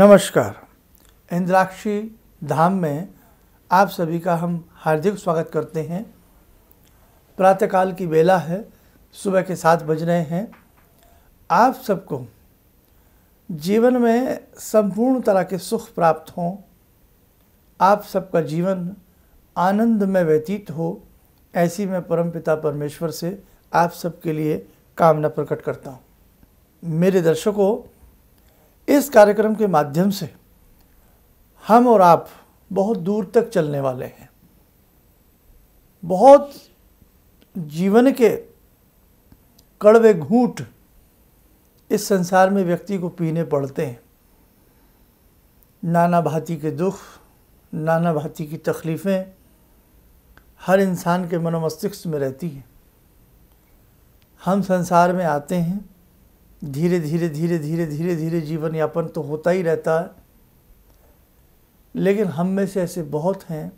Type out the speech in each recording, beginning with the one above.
नमस्कार इंद्राक्षी धाम में आप सभी का हम हार्दिक स्वागत करते हैं प्रातःकाल की बेला है सुबह के सात बज रहे हैं आप सबको जीवन में संपूर्ण तरह के सुख प्राप्त हों आप सबका जीवन आनंद में व्यतीत हो ऐसी मैं परमपिता परमेश्वर से आप सबके लिए कामना प्रकट करता हूँ मेरे दर्शकों इस कार्यक्रम के माध्यम से हम और आप बहुत दूर तक चलने वाले हैं बहुत जीवन के कड़वे घूट इस संसार में व्यक्ति को पीने पड़ते हैं नाना भांति के दुख नाना भांति की तकलीफ़ें हर इंसान के मनोमस्तिष्क में रहती हैं हम संसार में आते हैं धीरे धीरे धीरे धीरे धीरे धीरे जीवन यापन तो होता ही रहता है लेकिन हम में से ऐसे बहुत हैं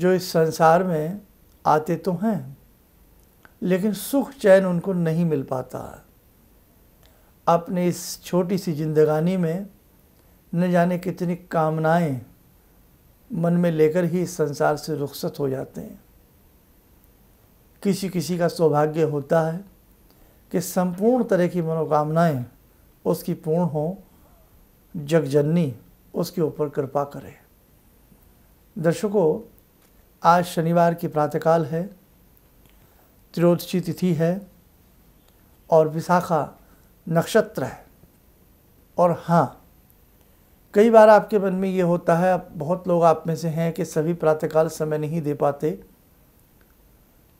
जो इस संसार में आते तो हैं लेकिन सुख चैन उनको नहीं मिल पाता अपने इस छोटी सी जिंदगानी में न जाने कितनी कामनाएं मन में लेकर ही इस संसार से रुखसत हो जाते हैं किसी किसी का सौभाग्य होता है कि संपूर्ण तरह की मनोकामनाएं उसकी पूर्ण हों जगजननी उसके ऊपर कृपा करे दर्शकों आज शनिवार की प्रातःकाल है त्रियोदशी तिथि है और विशाखा नक्षत्र है और हाँ कई बार आपके मन में ये होता है बहुत लोग आप में से हैं कि सभी प्रातःकाल समय नहीं दे पाते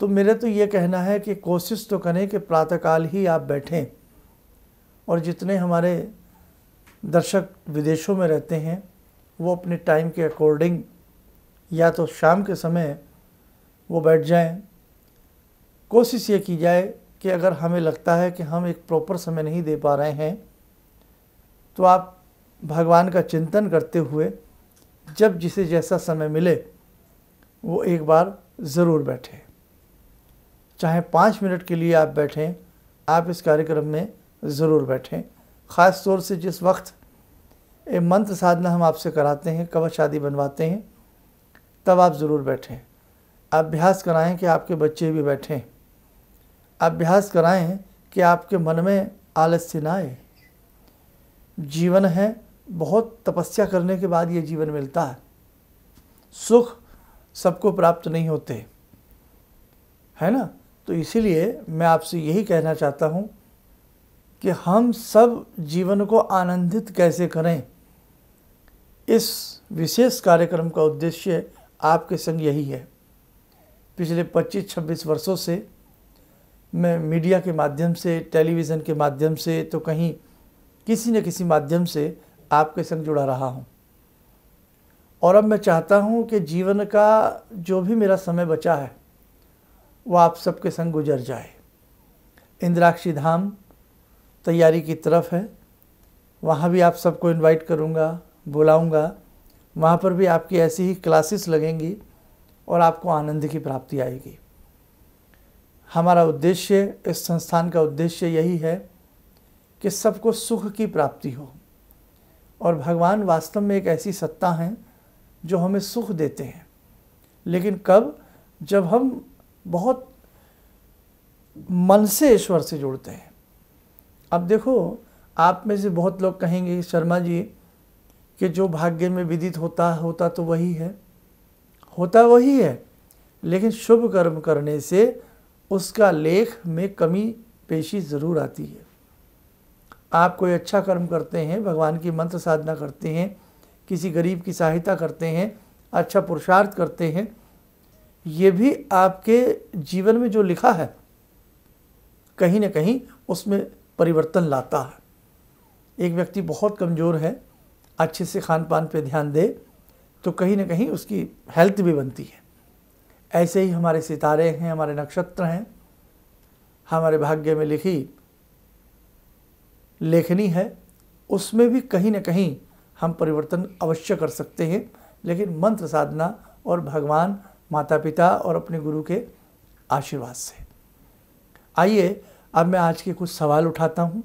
तो मेरे तो ये कहना है कि कोशिश तो करें कि प्रातःकाल ही आप बैठें और जितने हमारे दर्शक विदेशों में रहते हैं वो अपने टाइम के अकॉर्डिंग या तो शाम के समय वो बैठ जाएं कोशिश ये की जाए कि अगर हमें लगता है कि हम एक प्रॉपर समय नहीं दे पा रहे हैं तो आप भगवान का चिंतन करते हुए जब जिसे जैसा समय मिले वो एक बार ज़रूर बैठे चाहे पाँच मिनट के लिए आप बैठें आप इस कार्यक्रम में ज़रूर बैठें ख़ास तौर से जिस वक्त ये मंत्र साधना हम आपसे कराते हैं कवच आदि बनवाते हैं तब आप ज़रूर बैठें अभ्यास कराएं कि आपके बच्चे भी बैठें अभ्यास कराएं कि आपके मन में आलस्य ना आए जीवन है बहुत तपस्या करने के बाद ये जीवन मिलता है सुख सबको प्राप्त नहीं होते है ना तो इसीलिए मैं आपसे यही कहना चाहता हूँ कि हम सब जीवन को आनंदित कैसे करें इस विशेष कार्यक्रम का उद्देश्य आपके संग यही है पिछले 25-26 वर्षों से मैं मीडिया के माध्यम से टेलीविज़न के माध्यम से तो कहीं किसी न किसी माध्यम से आपके संग जुड़ा रहा हूँ और अब मैं चाहता हूँ कि जीवन का जो भी मेरा समय बचा है वो आप सबके संग गुजर जाए इंद्राक्षी धाम तैयारी की तरफ है वहाँ भी आप सबको इनवाइट करूँगा बुलाऊँगा वहाँ पर भी आपकी ऐसी ही क्लासेस लगेंगी और आपको आनंद की प्राप्ति आएगी हमारा उद्देश्य इस संस्थान का उद्देश्य यही है कि सबको सुख की प्राप्ति हो और भगवान वास्तव में एक ऐसी सत्ता हैं जो हमें सुख देते हैं लेकिन कब जब हम बहुत मन से ईश्वर से जुड़ते हैं अब देखो आप में से बहुत लोग कहेंगे शर्मा जी कि जो भाग्य में विदित होता होता तो वही है होता वही है लेकिन शुभ कर्म करने से उसका लेख में कमी पेशी ज़रूर आती है आप कोई अच्छा कर्म करते हैं भगवान की मंत्र साधना करते हैं किसी गरीब की सहायता करते हैं अच्छा पुरुषार्थ करते हैं ये भी आपके जीवन में जो लिखा है कहीं ना कहीं उसमें परिवर्तन लाता है एक व्यक्ति बहुत कमज़ोर है अच्छे से खान पान पर ध्यान दे तो कहीं ना कहीं उसकी हेल्थ भी बनती है ऐसे ही हमारे सितारे हैं हमारे नक्षत्र हैं हमारे भाग्य में लिखी लेखनी है उसमें भी कहीं ना कहीं हम परिवर्तन अवश्य कर सकते हैं लेकिन मंत्र साधना और भगवान माता पिता और अपने गुरु के आशीर्वाद से आइए अब मैं आज के कुछ सवाल उठाता हूँ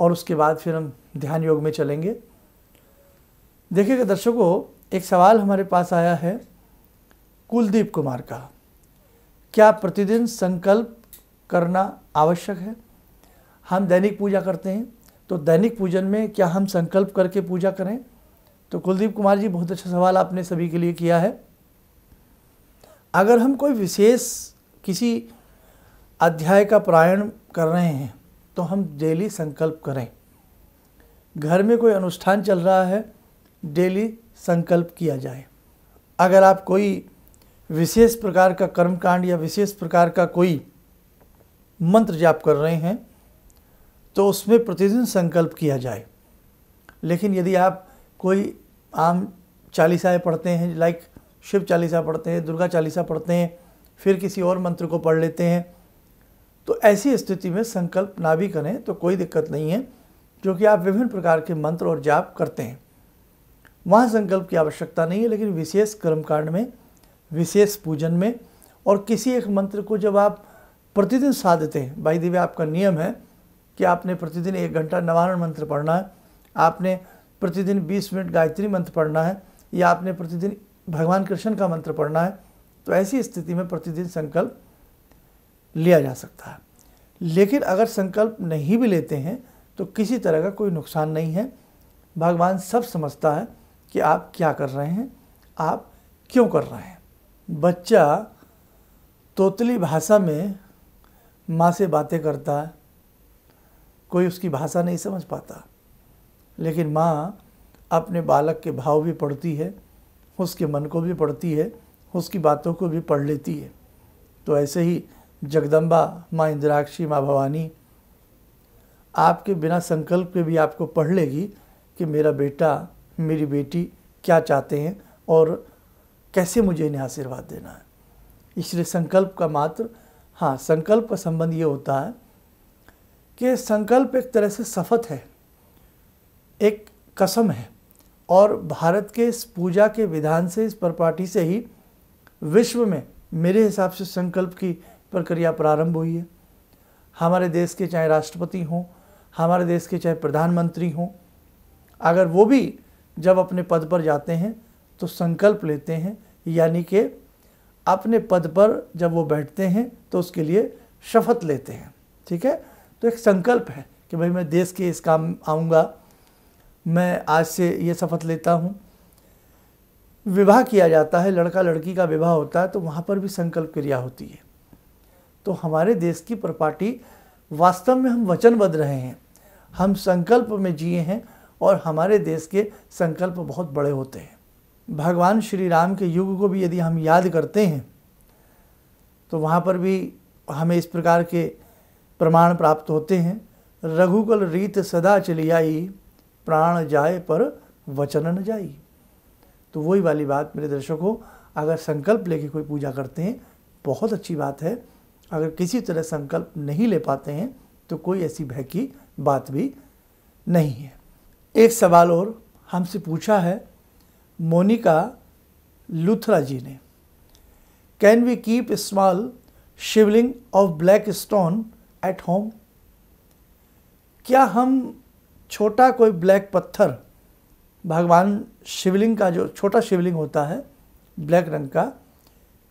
और उसके बाद फिर हम ध्यान योग में चलेंगे देखिएगा दर्शकों एक सवाल हमारे पास आया है कुलदीप कुमार का क्या प्रतिदिन संकल्प करना आवश्यक है हम दैनिक पूजा करते हैं तो दैनिक पूजन में क्या हम संकल्प करके पूजा करें तो कुलदीप कुमार जी बहुत अच्छा सवाल आपने सभी के लिए किया है अगर हम कोई विशेष किसी अध्याय का पारायण कर रहे हैं तो हम डेली संकल्प करें घर में कोई अनुष्ठान चल रहा है डेली संकल्प किया जाए अगर आप कोई विशेष प्रकार का कर्मकांड या विशेष प्रकार का कोई मंत्र जाप कर रहे हैं तो उसमें प्रतिदिन संकल्प किया जाए लेकिन यदि आप कोई आम चालीसाएँ पढ़ते हैं लाइक शिव चालीसा पढ़ते हैं दुर्गा चालीसा पढ़ते हैं फिर किसी और मंत्र को पढ़ लेते हैं तो ऐसी स्थिति में संकल्प ना भी करें तो कोई दिक्कत नहीं है क्योंकि आप विभिन्न प्रकार के मंत्र और जाप करते हैं वहाँ संकल्प की आवश्यकता नहीं है लेकिन विशेष कर्मकांड में विशेष पूजन में और किसी एक मंत्र को जब आप प्रतिदिन साधते हैं भाई दिव्य आपका नियम है कि आपने प्रतिदिन एक घंटा नवारण मंत्र पढ़ना है आपने प्रतिदिन 20 मिनट गायत्री मंत्र पढ़ना है या आपने प्रतिदिन भगवान कृष्ण का मंत्र पढ़ना है तो ऐसी स्थिति में प्रतिदिन संकल्प लिया जा सकता है लेकिन अगर संकल्प नहीं भी लेते हैं तो किसी तरह का कोई नुकसान नहीं है भगवान सब समझता है कि आप क्या कर रहे हैं आप क्यों कर रहे हैं बच्चा तोतली भाषा में माँ से बातें करता है कोई उसकी भाषा नहीं समझ पाता लेकिन माँ अपने बालक के भाव भी पढ़ती है उसके मन को भी पढ़ती है उसकी बातों को भी पढ़ लेती है तो ऐसे ही जगदम्बा माँ इंद्राक्षी माँ भवानी आपके बिना संकल्प के भी आपको पढ़ लेगी कि मेरा बेटा मेरी बेटी क्या चाहते हैं और कैसे मुझे इन्हें आशीर्वाद देना है इसलिए संकल्प का मात्र हाँ संकल्प का संबंध ये होता है कि संकल्प एक तरह से शपथ है एक कसम है और भारत के इस पूजा के विधान से इस प्रपाटी से ही विश्व में मेरे हिसाब से संकल्प की प्रक्रिया प्रारंभ हुई है हमारे देश के चाहे राष्ट्रपति हों हमारे देश के चाहे प्रधानमंत्री हों अगर वो भी जब अपने पद पर जाते हैं तो संकल्प लेते हैं यानी कि अपने पद पर जब वो बैठते हैं तो उसके लिए शपथ लेते हैं ठीक है तो एक संकल्प है कि भाई मैं देश के इस काम आऊँगा मैं आज से ये शपथ लेता हूँ विवाह किया जाता है लड़का लड़की का विवाह होता है तो वहाँ पर भी संकल्प क्रिया होती है तो हमारे देश की प्रॉपर्टी वास्तव में हम वचनबद्ध रहे हैं हम संकल्प में जिए हैं और हमारे देश के संकल्प बहुत बड़े होते हैं भगवान श्री राम के युग को भी यदि हम याद करते हैं तो वहाँ पर भी हमें इस प्रकार के प्रमाण प्राप्त होते हैं रघुकुल रीत सदा चली आई प्राण जाए पर वचन न जाई तो वही वाली बात मेरे दर्शकों अगर संकल्प लेके कोई पूजा करते हैं बहुत अच्छी बात है अगर किसी तरह संकल्प नहीं ले पाते हैं तो कोई ऐसी भय की बात भी नहीं है एक सवाल और हमसे पूछा है मोनिका लुथरा जी ने can we keep small Shivling of black stone at home क्या हम छोटा कोई ब्लैक पत्थर भगवान शिवलिंग का जो छोटा शिवलिंग होता है ब्लैक रंग का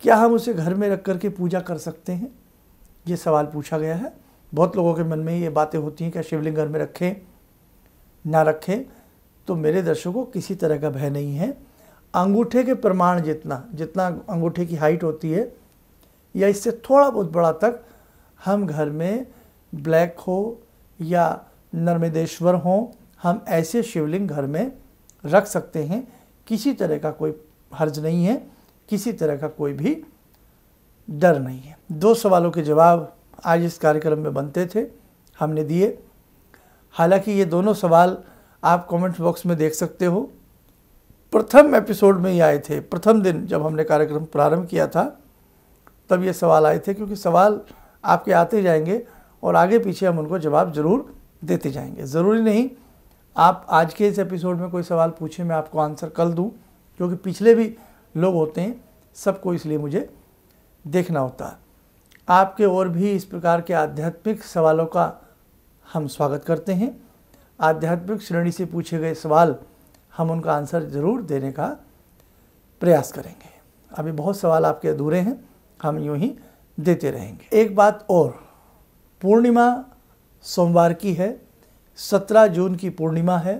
क्या हम उसे घर में रख कर के पूजा कर सकते हैं ये सवाल पूछा गया है बहुत लोगों के मन में ये बातें होती हैं क्या शिवलिंग घर में रखें ना रखें तो मेरे दर्शकों किसी तरह का भय नहीं है अंगूठे के प्रमाण जितना जितना अंगूठे की हाइट होती है या इससे थोड़ा बहुत बड़ा तक हम घर में ब्लैक हो या नर्मदेश्वर हों हम ऐसे शिवलिंग घर में रख सकते हैं किसी तरह का कोई हर्ज नहीं है किसी तरह का कोई भी डर नहीं है दो सवालों के जवाब आज इस कार्यक्रम में बनते थे हमने दिए हालांकि ये दोनों सवाल आप कमेंट बॉक्स में देख सकते हो प्रथम एपिसोड में ही आए थे प्रथम दिन जब हमने कार्यक्रम प्रारंभ किया था तब ये सवाल आए थे क्योंकि सवाल आपके आते जाएंगे और आगे पीछे हम उनको जवाब ज़रूर देते जाएंगे ज़रूरी नहीं आप आज के इस एपिसोड में कोई सवाल पूछें मैं आपको आंसर कल दूँ क्योंकि पिछले भी लोग होते हैं सबको इसलिए मुझे देखना होता है आपके और भी इस प्रकार के आध्यात्मिक सवालों का हम स्वागत करते हैं आध्यात्मिक श्रेणी से पूछे गए सवाल हम उनका आंसर ज़रूर देने का प्रयास करेंगे अभी बहुत सवाल आपके अधूरे हैं हम यूं ही देते रहेंगे एक बात और पूर्णिमा सोमवार की है 17 जून की पूर्णिमा है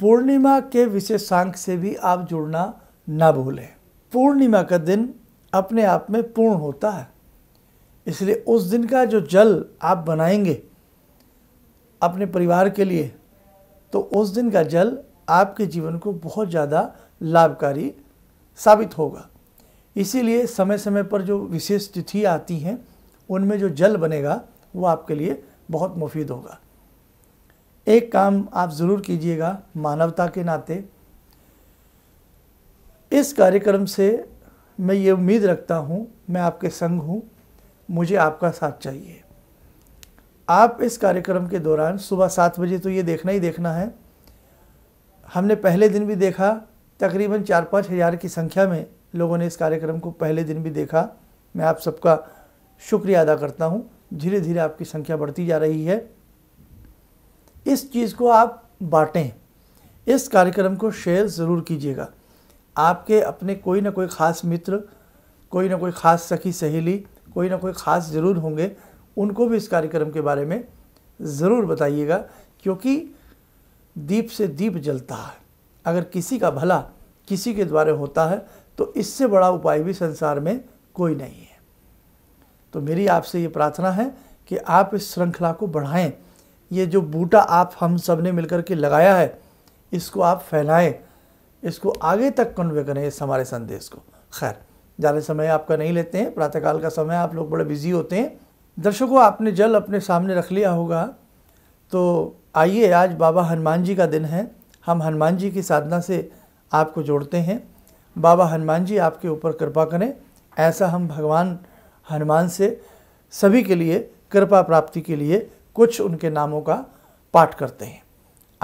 पूर्णिमा के विशेषांक से भी आप जुड़ना ना भूलें पूर्णिमा का दिन अपने आप में पूर्ण होता है इसलिए उस दिन का जो जल आप बनाएंगे अपने परिवार के लिए तो उस दिन का जल आपके जीवन को बहुत ज़्यादा लाभकारी साबित होगा इसीलिए समय समय पर जो विशेष तिथि आती हैं उनमें जो जल बनेगा वो आपके लिए बहुत मुफीद होगा एक काम आप ज़रूर कीजिएगा मानवता के नाते इस कार्यक्रम से मैं ये उम्मीद रखता हूँ मैं आपके संग हूँ मुझे आपका साथ चाहिए आप इस कार्यक्रम के दौरान सुबह सात बजे तो ये देखना ही देखना है हमने पहले दिन भी देखा तकरीबन चार पाँच हज़ार की संख्या में लोगों ने इस कार्यक्रम को पहले दिन भी देखा मैं आप सबका शुक्रिया अदा करता हूँ धीरे धीरे आपकी संख्या बढ़ती जा रही है इस चीज़ को आप बांटें इस कार्यक्रम को शेयर ज़रूर कीजिएगा आपके अपने कोई ना कोई ख़ास मित्र कोई ना कोई ख़ास सखी सहेली कोई ना कोई ख़ास ज़रूर होंगे उनको भी इस कार्यक्रम के बारे में ज़रूर बताइएगा क्योंकि दीप से दीप जलता है अगर किसी का भला किसी के द्वारा होता है तो इससे बड़ा उपाय भी संसार में कोई नहीं है तो मेरी आपसे ये प्रार्थना है कि आप इस श्रृंखला को बढ़ाएं ये जो बूटा आप हम सब ने मिलकर के लगाया है इसको आप फैलाएं इसको आगे तक कन्वे करें इस हमारे संदेश को खैर ज़्यादा समय आपका नहीं लेते हैं प्रातःकाल का समय आप लोग बड़े बिजी होते हैं दर्शकों आपने जल अपने सामने रख लिया होगा तो आइए आज बाबा हनुमान जी का दिन है हम हनुमान जी की साधना से आपको जोड़ते हैं बाबा हनुमान जी आपके ऊपर कृपा करें ऐसा हम भगवान हनुमान से सभी के लिए कृपा प्राप्ति के लिए कुछ उनके नामों का पाठ करते हैं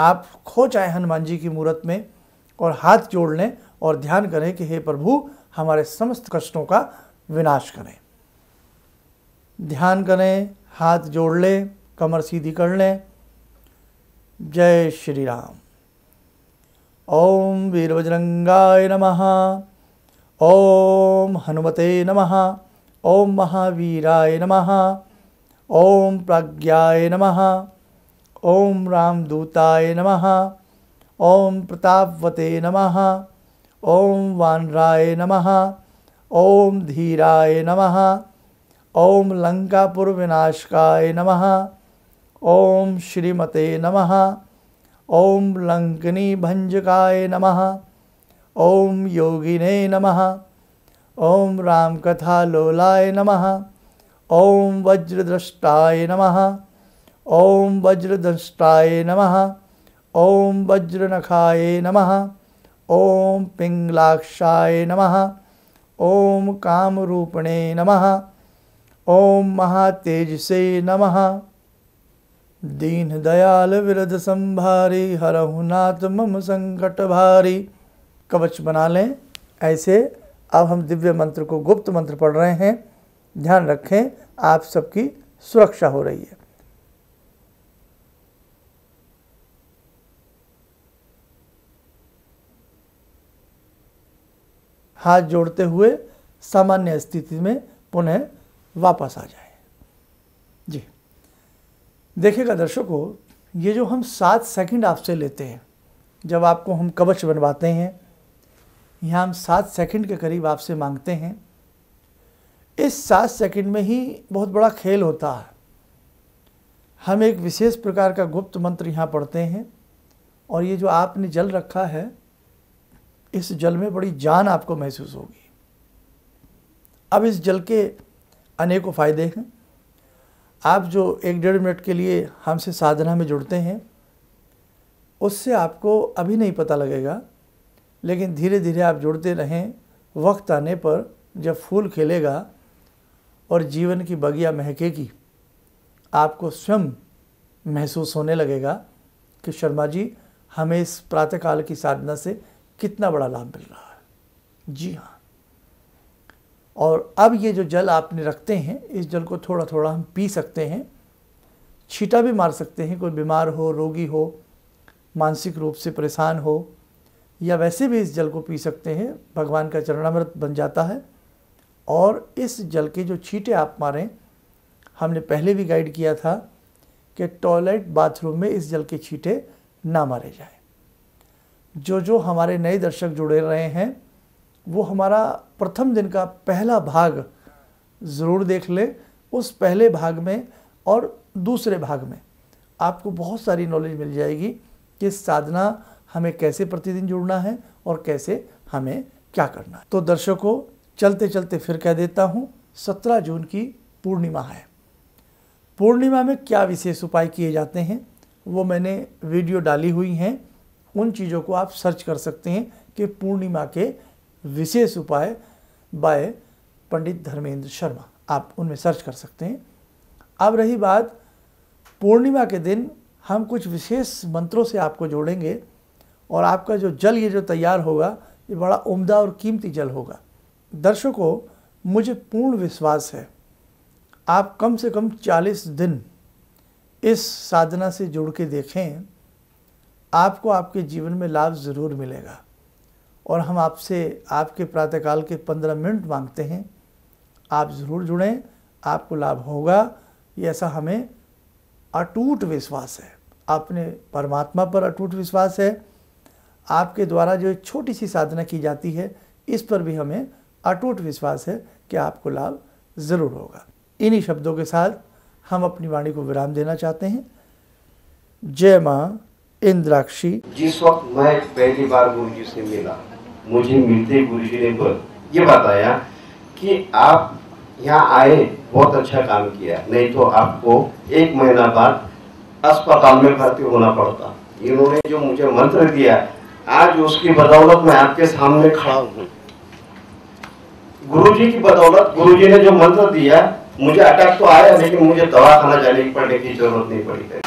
आप खो जाए हनुमान जी की मूर्त में और हाथ जोड़ लें और ध्यान करें कि हे प्रभु हमारे समस्त कष्टों का विनाश करें ध्यान करें हाथ जोड़ लें कमर सीधी कर लें जय श्री राम ओम वीरवजरंगाय नमः ओम हनुमते नमः ओम महावीराय नमः ओम प्रज्ञाय नमः ओम रामदूताय नमः ओम प्रतापवते नमः ओम वानराय नमः ओम धीराय नमः ओम लंकापुर विनाशकाय नमः ओम श्रीमते नमः ओम लंकनी भंजकाय नमः ओम योगिने नमः ओम राम कथा लोलाय नमः ओम वज्रद्रष्टाय नमः ओम वज्रद्रष्टाय नमः ओम वज्रनखाय नमः ओम पिंगलाक्षाय नमः ओम कामरूपणे नमः ओम महातेजसे नम नमः दीन दयाल विरध संभारी हरहुनाथ मम संकट भारी कवच बना लें ऐसे अब हम दिव्य मंत्र को गुप्त मंत्र पढ़ रहे हैं ध्यान रखें आप सबकी सुरक्षा हो रही है हाथ जोड़ते हुए सामान्य स्थिति में पुनः वापस आ जाए जी देखिएगा दर्शकों ये जो हम सात सेकंड आपसे लेते हैं जब आपको हम कवच बनवाते हैं यहाँ हम सात सेकंड के करीब आपसे मांगते हैं इस सात सेकंड में ही बहुत बड़ा खेल होता है हम एक विशेष प्रकार का गुप्त मंत्र यहाँ पढ़ते हैं और ये जो आपने जल रखा है इस जल में बड़ी जान आपको महसूस होगी अब इस जल के अनेकों फ़ायदे हैं आप जो एक डेढ़ मिनट के लिए हमसे साधना में जुड़ते हैं उससे आपको अभी नहीं पता लगेगा लेकिन धीरे धीरे आप जुड़ते रहें वक्त आने पर जब फूल खिलेगा और जीवन की बगिया महकेगी आपको स्वयं महसूस होने लगेगा कि शर्मा जी हमें इस प्रातःकाल की साधना से कितना बड़ा लाभ मिल रहा है जी हाँ और अब ये जो जल आपने रखते हैं इस जल को थोड़ा थोड़ा हम पी सकते हैं छीटा भी मार सकते हैं कोई बीमार हो रोगी हो मानसिक रूप से परेशान हो या वैसे भी इस जल को पी सकते हैं भगवान का चरणामृत बन जाता है और इस जल के जो छींटे आप मारें हमने पहले भी गाइड किया था कि टॉयलेट बाथरूम में इस जल के छींटे ना मारे जाए जो जो हमारे नए दर्शक जुड़े रहे हैं वो हमारा प्रथम दिन का पहला भाग ज़रूर देख लें उस पहले भाग में और दूसरे भाग में आपको बहुत सारी नॉलेज मिल जाएगी कि साधना हमें कैसे प्रतिदिन जुड़ना है और कैसे हमें क्या करना है तो दर्शकों चलते चलते फिर कह देता हूँ सत्रह जून की पूर्णिमा है पूर्णिमा में क्या विशेष उपाय किए जाते हैं वो मैंने वीडियो डाली हुई हैं उन चीज़ों को आप सर्च कर सकते हैं कि पूर्णिमा के विशेष उपाय बाय पंडित धर्मेंद्र शर्मा आप उनमें सर्च कर सकते हैं अब रही बात पूर्णिमा के दिन हम कुछ विशेष मंत्रों से आपको जोड़ेंगे और आपका जो जल ये जो तैयार होगा ये बड़ा उम्दा और कीमती जल होगा दर्शकों मुझे पूर्ण विश्वास है आप कम से कम 40 दिन इस साधना से जुड़ के देखें आपको आपके जीवन में लाभ ज़रूर मिलेगा और हम आपसे आपके प्रातःकाल के 15 मिनट मांगते हैं आप ज़रूर जुड़ें आपको लाभ होगा ये ऐसा हमें अटूट विश्वास है अपने परमात्मा पर अटूट विश्वास है आपके द्वारा जो एक छोटी सी साधना की जाती है इस पर भी हमें अटूट विश्वास है कि आपको लाभ ज़रूर होगा इन्हीं शब्दों के साथ हम अपनी वाणी को विराम देना चाहते हैं जय माँ इंद्राक्षी जिस वक्त मैं पहली बार गुरु जी से मिला मुझे मिलते गुरु जी ने ये बताया कि आप यहाँ आए बहुत अच्छा काम किया नहीं तो आपको एक महीना बाद अस्पताल में भर्ती होना पड़ता इन्होंने जो मुझे मंत्र दिया आज उसकी बदौलत मैं आपके सामने खड़ा हूँ गुरु जी की बदौलत गुरु जी ने जो मंत्र दिया मुझे अटैक तो आया लेकिन मुझे दवा खाना जाने की पड़ने की जरूरत नहीं पड़ी